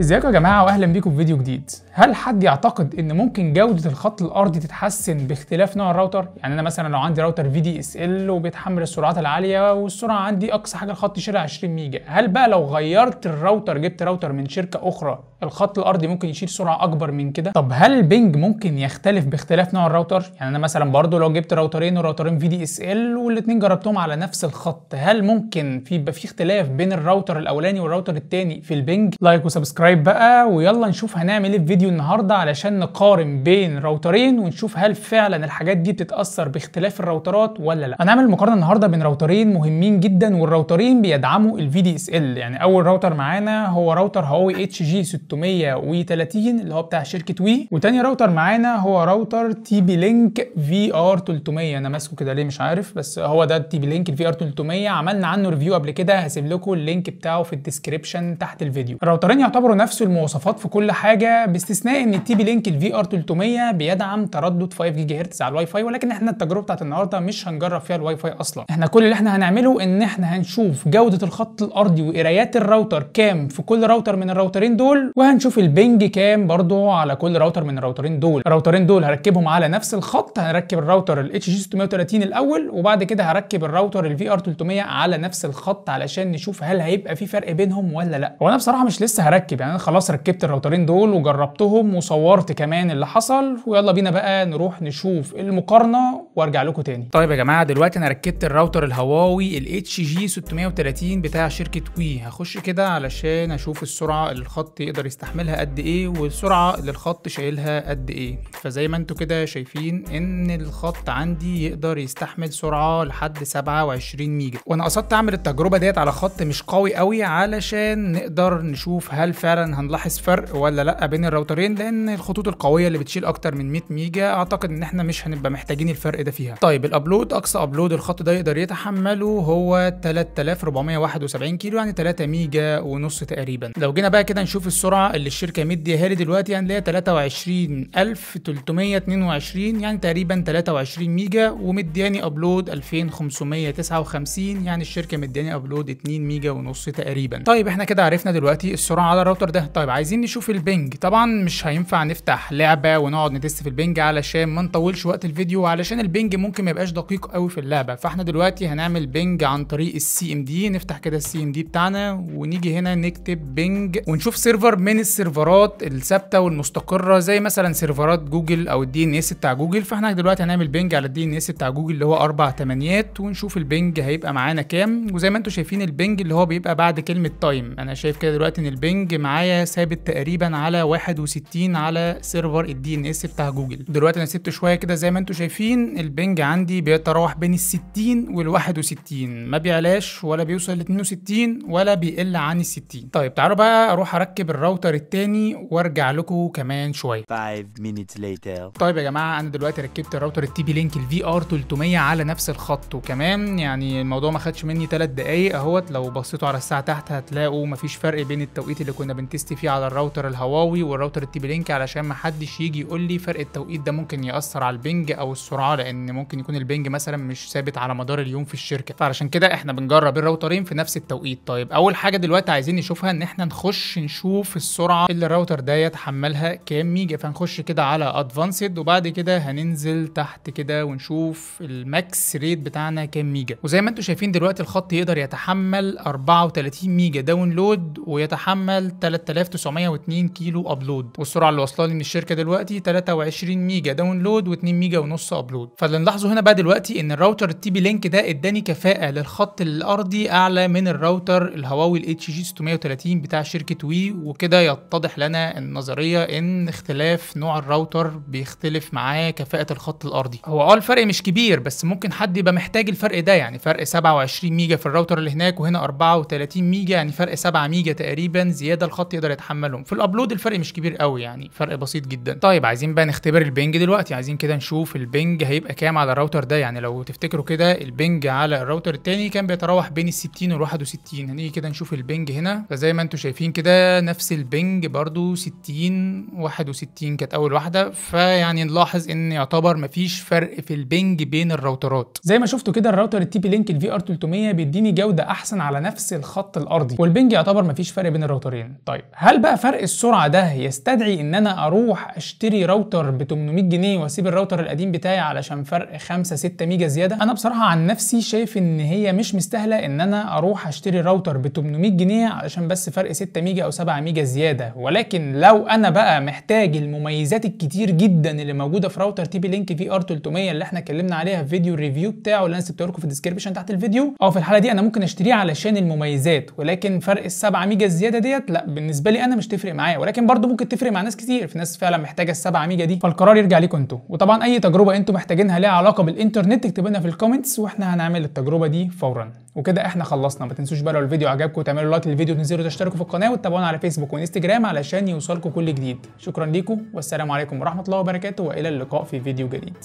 ازيكم يا جماعه واهلا بيكم في فيديو جديد هل حد يعتقد ان ممكن جوده الخط الارضي تتحسن باختلاف نوع الراوتر يعني انا مثلا لو عندي راوتر في دي اس ال وبيتحمل السرعات العاليه والسرعه عندي اقصى حاجه الخط يشيلها 20 ميجا هل بقى لو غيرت الراوتر جبت راوتر من شركه اخرى الخط الارضي ممكن يشيل سرعه اكبر من كده طب هل البنج ممكن يختلف باختلاف نوع الراوتر يعني انا مثلا برضو لو جبت راوترين وراوترين في دي اس ال والاثنين جربتهم على نفس الخط هل ممكن في يبقى في اختلاف بين الراوتر الاولاني والراوتر الثاني في البنج لايك وسبسكرايب سبسكرايب بقى ويلا نشوف هنعمل ايه في فيديو النهارده علشان نقارن بين راوترين ونشوف هل فعلا الحاجات دي بتتاثر باختلاف الراوترات ولا لا هنعمل مقارنه النهارده بين راوترين مهمين جدا والراوترين بيدعموا الفي دي اس ال يعني اول راوتر معانا هو راوتر هواوي اتش جي 630 اللي هو بتاع شركه وي وتاني راوتر معانا هو راوتر تي بي لينك في ار 300 انا ماسكه كده ليه مش عارف بس هو ده تي بي لينك الفي ار 300 عملنا عنه ريفيو قبل كده هسيب لكم اللينك بتاعه في الديسكربشن تحت الفيديو الراوترين يعتبروا نفس المواصفات في كل حاجه باستثناء ان التي بي لينك الفي ار 300 بيدعم تردد 5 جيجا هرتز على الواي فاي ولكن احنا التجربه بتاعت النهارده مش هنجرب فيها الواي فاي اصلا احنا كل اللي احنا هنعمله ان احنا هنشوف جوده الخط الارضي وقرايات الراوتر كام في كل راوتر من الراوترين دول وهنشوف البنج كام برده على كل راوتر من الراوترين دول الراوترين دول هركبهم على نفس الخط هنركب الراوتر الاتش جي 630 الاول وبعد كده هركب الراوتر الفي ار 300 على نفس الخط علشان نشوف هل هيبقى في فرق بينهم ولا لا وانا بصراحه مش لسه هركب يعني يعني انا خلاص ركبت الراوترين دول وجربتهم وصورت كمان اللي حصل ويلا بينا بقى نروح نشوف المقارنه وارجع لكم تاني طيب يا جماعه دلوقتي انا ركبت الراوتر الهواوي ال اتش جي 630 بتاع شركه وي هخش كده علشان اشوف السرعه اللي الخط يقدر يستحملها قد ايه والسرعه اللي الخط شايلها قد ايه فزي ما انتم كده شايفين ان الخط عندي يقدر يستحمل سرعه لحد 27 ميجا وانا قصدت اعمل التجربه ديت على خط مش قوي قوي علشان نقدر نشوف هل فعلا هنلاحظ فرق ولا لا بين الراوترين لان الخطوط القويه اللي بتشيل اكتر من 100 ميجا اعتقد ان احنا مش هنبقى محتاجين الفرق كده فيها طيب الابلود اقصى ابلود الخط ده يقدر يتحمله هو 3471 كيلو يعني 3 ميجا ونص تقريبا لو جينا بقى كده نشوف السرعه اللي الشركه مديها لي دلوقتي يعني هنلاقي 23322 يعني تقريبا 23 ميجا ومدياني ابلود 2559 يعني الشركه مدياني ابلود 2 ميجا ونص تقريبا طيب احنا كده عرفنا دلوقتي السرعه على الراوتر ده طيب عايزين نشوف البنج طبعا مش هينفع نفتح لعبه ونقعد نتست في البنج علشان ما نطولش وقت الفيديو علشان البنج البنج ممكن ما يبقاش دقيق قوي في اللعبه فاحنا دلوقتي هنعمل بنج عن طريق السي ام دي نفتح كده السي ام دي بتاعنا ونيجي هنا نكتب بنج ونشوف سيرفر من السيرفرات الثابته والمستقره زي مثلا سيرفرات جوجل او الدي ان اس بتاع جوجل فاحنا دلوقتي هنعمل بنج على الدي ان اس بتاع جوجل اللي هو اربع ثمانيات ونشوف البنج هيبقى معانا كام وزي ما انتم شايفين البنج اللي هو بيبقى بعد كلمه تايم انا شايف كده دلوقتي ان البنج معايا ثابت تقريبا على 61 على سيرفر الدي ان اس بتاع جوجل دلوقتي انا سبت شويه كده زي ما انتم شايفين البنج عندي بيتراوح بين ال 60 وال 61 ما بيعلاش ولا بيوصل ل 62 ولا بيقل عن ال 60 طيب تعالوا بقى اروح اركب الراوتر الثاني وارجع لكم كمان شويه 5 minutes later طيب يا جماعه انا دلوقتي ركبت الراوتر التي بي لينك الفي ار 300 على نفس الخط وكمان يعني الموضوع ما خدش مني 3 دقايق اهوت لو بصيتوا على الساعه تحت هتلاقوا مفيش فرق بين التوقيت اللي كنا بنتست فيه على الراوتر الهواوي والراوتر التي بي لينك علشان ما حدش يجي يقول لي فرق التوقيت ده ممكن ياثر على البنج او السرعه لان لان ممكن يكون البنج مثلا مش ثابت على مدار اليوم في الشركه فعلشان كده احنا بنجرب الراوترين في نفس التوقيت طيب اول حاجه دلوقتي عايزين نشوفها ان احنا نخش نشوف السرعه اللي الراوتر ده يتحملها كام ميجا فنخش كده على ادفانسد وبعد كده هننزل تحت كده ونشوف الماكس ريت بتاعنا كام ميجا وزي ما انتم شايفين دلوقتي الخط يقدر يتحمل 34 ميجا داونلود ويتحمل 3902 كيلو ابلود والسرعه اللي واصله لي من الشركه دلوقتي 23 ميجا داونلود و2 ميجا ونص ابلود ف فاللي نلاحظه هنا بقى دلوقتي ان الراوتر التي بي لينك ده اداني كفاءه للخط الارضي اعلى من الراوتر الهواوي الاتش جي 630 بتاع شركه وي وكده يتضح لنا النظريه ان اختلاف نوع الراوتر بيختلف معاه كفاءه الخط الارضي هو اه الفرق مش كبير بس ممكن حد يبقى محتاج الفرق ده يعني فرق 27 ميجا في الراوتر اللي هناك وهنا 34 ميجا يعني فرق 7 ميجا تقريبا زياده الخط يقدر يتحملهم في الابلود الفرق مش كبير قوي يعني فرق بسيط جدا طيب عايزين بقى نختبر البنج دلوقتي عايزين كده نشوف البنج هيبقى بيبقى كام على الراوتر ده يعني لو تفتكروا كده البنج على الراوتر التاني كان بيتراوح بين ال 60 وال 61 هنيجي كده نشوف البنج هنا فزي ما انتم شايفين كده نفس البنج برضو 60 61 كانت اول واحده فيعني نلاحظ ان يعتبر مفيش فرق في البنج بين الراوترات زي ما شفتوا كده الراوتر التي بي لينك الفي ار 300 بيديني جوده احسن على نفس الخط الارضي والبنج يعتبر مفيش فرق بين الراوترين طيب هل بقى فرق السرعه ده يستدعي ان انا اروح اشتري راوتر ب 800 جنيه واسيب الراوتر القديم بتاعي علشان مثلا فرق 5 6 ميجا زياده انا بصراحه عن نفسي شايف ان هي مش مستاهله ان انا اروح اشتري راوتر ب 800 جنيه علشان بس فرق 6 ميجا او 7 ميجا زياده ولكن لو انا بقى محتاج المميزات الكتير جدا اللي موجوده في راوتر تي بي لينك في ار 300 اللي احنا اتكلمنا عليها في فيديو الريفيو بتاعه اللي انا سبته لكم في الديسكربشن تحت الفيديو اه في الحاله دي انا ممكن اشتريه علشان المميزات ولكن فرق ال 7 ميجا الزياده ديت لا بالنسبه لي انا مش تفرق معايا ولكن برضه ممكن تفرق مع ناس كتير في ناس فعلا محتاجه ال 7 ميجا دي فالقرار يرجع ليكم انتوا وطبعا اي تجربه انتوا محتاجين منها ليها علاقه بالانترنت اكتبوا لنا في الكومنتس واحنا هنعمل التجربه دي فورا وكده احنا خلصنا ما تنسوش بقى لو الفيديو عجبكم تعملوا لايك للفيديو وتنزلوا تشتركوا في القناه وتتابعونا على فيسبوك وانستجرام علشان يوصلكم كل جديد شكرا ليكم والسلام عليكم ورحمه الله وبركاته والى اللقاء في فيديو جديد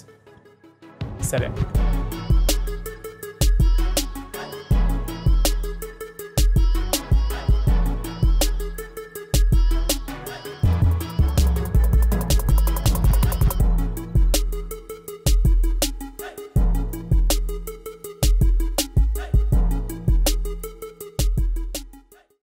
سلام